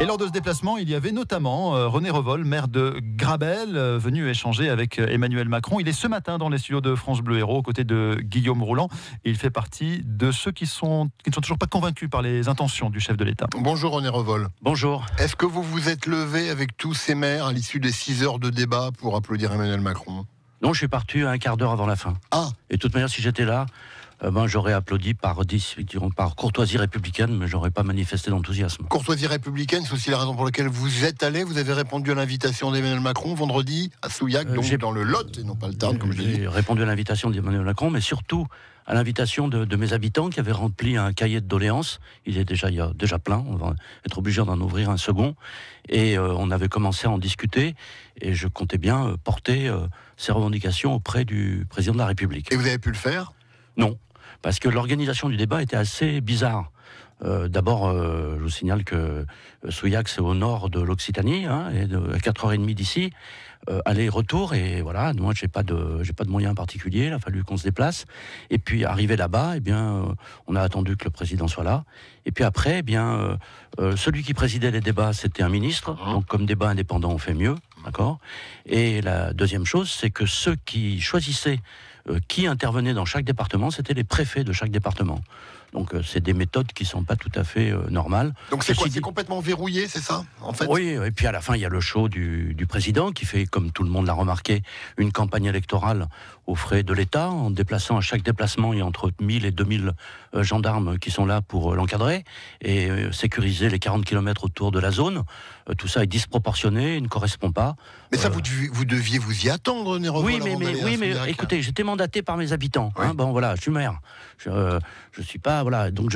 Et lors de ce déplacement, il y avait notamment euh, René Revol, maire de Grabel, euh, venu échanger avec euh, Emmanuel Macron. Il est ce matin dans les studios de France Bleu Héros, aux côtés de Guillaume Rouland. il fait partie de ceux qui, sont, qui ne sont toujours pas convaincus par les intentions du chef de l'État. Bonjour René Revol. Bonjour. Est-ce que vous vous êtes levé avec tous ces maires à l'issue des 6 heures de débat pour applaudir Emmanuel Macron non, je suis parti un quart d'heure avant la fin. Ah Et de toute manière, si j'étais là, euh, ben, j'aurais applaudi par, par courtoisie républicaine, mais j'aurais pas manifesté d'enthousiasme. Courtoisie républicaine, c'est aussi la raison pour laquelle vous êtes allé, vous avez répondu à l'invitation d'Emmanuel Macron vendredi à Souillac, euh, donc dans le Lot et non pas le Tarn, comme je l'ai J'ai répondu à l'invitation d'Emmanuel Macron, mais surtout à l'invitation de, mes habitants qui avaient rempli un cahier de doléances. Il est déjà, il y a déjà plein, on va être obligé d'en ouvrir un second. Et euh, on avait commencé à en discuter et je comptais bien porter ces revendications auprès du président de la République. Et vous avez pu le faire Non parce que l'organisation du débat était assez bizarre. Euh, d'abord, euh, je vous signale que Souillac, c'est au nord de l'Occitanie, hein, et de, à 4h30 d'ici, euh, aller-retour, et voilà, moi, j'ai pas de, pas de moyens particuliers, il a fallu qu'on se déplace. Et puis, arrivé là-bas, et eh bien, on a attendu que le président soit là. Et puis après, eh bien, celui qui présidait les débats, c'était un ministre. Hein Donc, comme débat indépendant, on fait mieux, d'accord Et la deuxième chose, c'est que ceux qui choisissaient euh, qui intervenait dans chaque département, c'était les préfets de chaque département. Donc euh, c'est des méthodes qui sont pas tout à fait euh, normales. Donc c'est quoi C'est complètement verrouillé, c'est ça Oui, et puis à la fin il y a le show du, président qui fait, comme tout le monde l'a remarqué, une campagne électorale aux frais de l'État en déplaçant à chaque déplacement il y a entre 1000 et 2000 euh, gendarmes qui sont là pour l'encadrer et sécuriser les 40 km autour de la zone. Tout ça est disproportionné, ne correspond pas. Mais ça, vous, deviez, vous, deviez, vous y attendre, Néro. Oui, mais, mais, oui, mais écoutez, j'étais mandaté par mes habitants. Hein. bon, voilà, je suis maire. Je ne suis pas donc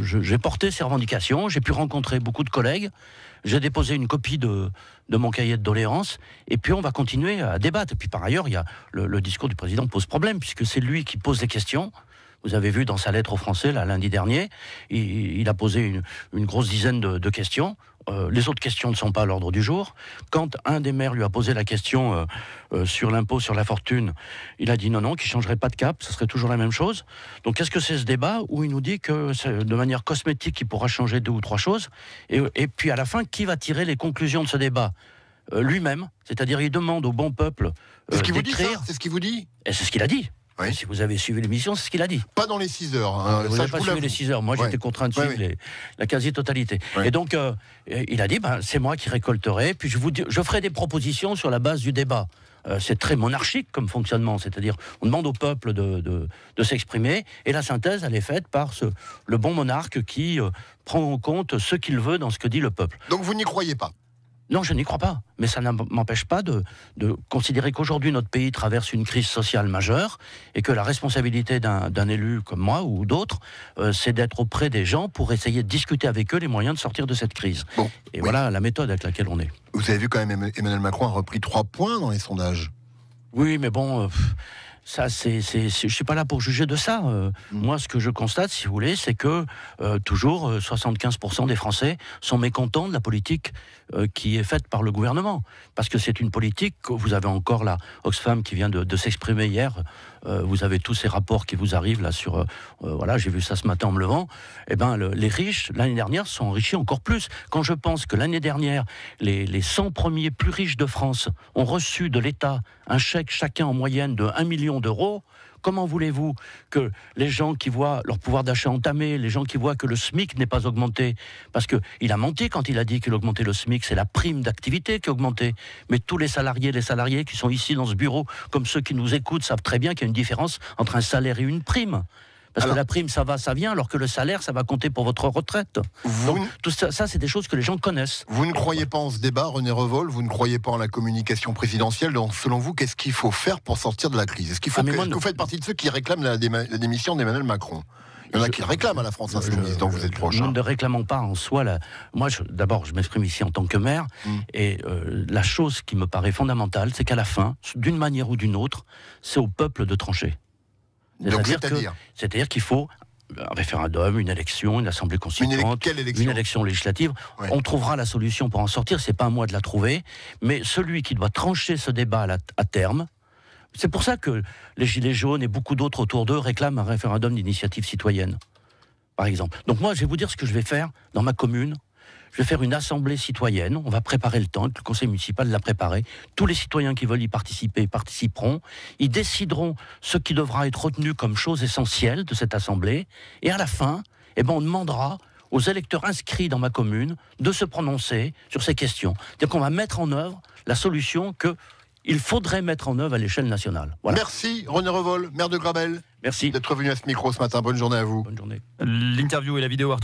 j'ai porté ces revendications, j'ai pu rencontrer beaucoup de collègues, j'ai déposé une copie de, mon cahier de doléances, et puis on va continuer à débattre. Et puis par ailleurs, il le, le discours du président pose problème, puisque c'est lui qui pose les questions. Vous avez vu dans sa lettre aux Français, là, lundi dernier, il, a posé une, grosse dizaine de, questions. Euh, les autres questions ne sont pas à l'ordre du jour. Quand un des maires lui a posé la question euh, euh, sur l'impôt sur la fortune, il a dit non, non, qu'il ne changerait pas de cap, ce serait toujours la même chose. Donc qu'est-ce que c'est ce débat où il nous dit que de manière cosmétique, il pourra changer deux ou trois choses et, puis à la fin, qui va tirer les conclusions de ce débat Lui-même, c'est-à-dire il demande au bon peuple. C'est ce C'est ce qu'il vous dit. Et c'est ce qu'il a dit. Si vous avez suivi l'émission, c'est ce qu'il a dit. Pas dans les 6 heures. Hein. vous n'avez pas suivi les 6 heures. Moi, j'étais contraint de suivre la quasi-totalité. Et donc, euh, il a dit ben, c'est moi qui récolterai, puis je, vous, je ferai des propositions sur la base du débat. Euh, c'est très monarchique comme fonctionnement, c'est-à-dire on demande au peuple de, s'exprimer, et la synthèse, elle est faite par le bon monarque qui euh, prend en compte ce qu'il veut dans ce que dit le peuple. Donc vous n'y croyez pas non, je n'y crois pas. Mais ça ne m'empêche pas de, considérer qu'aujourd'hui notre pays traverse une crise sociale majeure et que la responsabilité d'un élu comme moi ou d'autres, euh, c'est d'être auprès des gens pour essayer de discuter avec eux les moyens de sortir de cette crise. Bon, et voilà la méthode avec laquelle on est. Vous avez vu quand même Emmanuel Macron a repris trois points dans les sondages. Oui, mais bon... Euh, ça, c'est, je suis pas là pour juger de ça. Euh. Mm. Moi, ce que je constate, si vous voulez, c'est que euh, toujours 75% euh, des Français sont mécontents de la politique qui est faite par le gouvernement, parce que c'est une politique. que Vous avez encore la Oxfam qui vient de, s'exprimer hier. vous avez tous ces rapports qui vous arrivent là sur. voilà, j'ai vu ça ce matin en me levant. Eh ben, les riches l'année dernière sont enrichis encore plus. Quand je pense que l'année dernière, les 100 premiers plus riches de France ont reçu de l'État un chèque chacun en moyenne de 1 million d'euros, comment voulez-vous que les gens qui voient leur pouvoir d'achat entamé, les gens qui voient que le SMIC n'est pas augmenté, parce qu'il a menti quand il a dit qu'il augmentait le SMIC, c'est la prime d'activité qui a augmenté. Mais tous les salariés, les salariés qui sont ici dans ce bureau, comme ceux qui nous écoutent, savent très bien qu'il y a une différence entre un salaire et une prime. Parce que la prime, ça va, ça vient, alors que le salaire, ça va compter pour votre retraite. tout ça, c'est des choses que les gens connaissent. Vous ne croyez pas en ce débat, René Revol Vous ne croyez pas en la communication présidentielle Donc, selon vous, qu'est-ce qu'il faut faire pour sortir de la crise Est-ce qu'il faut ah, que, vous faites partie de ceux qui réclament la, démission d'Emmanuel Macron il y en a qui réclament à la France insoumise, dont vous êtes proche. Nous hein. ne réclamons pas en soi. La... Moi, d'abord, je, m'exprime ici en tant que maire, hmm. et euh, la chose qui me paraît fondamentale, c'est qu'à la fin, d'une manière ou d'une autre, c'est au peuple de trancher. C'est-à-dire qu'il faut un référendum, une élection, une assemblée constituante, une, élection, législative. On trouvera la solution pour en sortir. C'est pas à moi de la trouver, mais celui qui doit trancher ce débat à terme. C'est pour ça que les Gilets jaunes et beaucoup d'autres autour d'eux réclament un référendum d'initiative citoyenne, par exemple. Donc moi, je vais vous dire ce que je vais faire dans ma commune je vais faire une assemblée citoyenne. On va préparer le temps, le conseil municipal l'a préparé. Tous les citoyens qui veulent y participer participeront. Ils décideront ce qui devra être retenu comme chose essentielle de cette assemblée. Et à la fin, eh ben, on demandera aux électeurs inscrits dans ma commune de se prononcer sur ces questions. cest à qu'on va mettre en œuvre la solution que il faudrait mettre en œuvre à l'échelle nationale. Voilà. Merci René Revol, maire de Grabel. Merci d'être venu à ce micro ce matin. Bonne journée à vous. Bonne journée. L'interview et la vidéo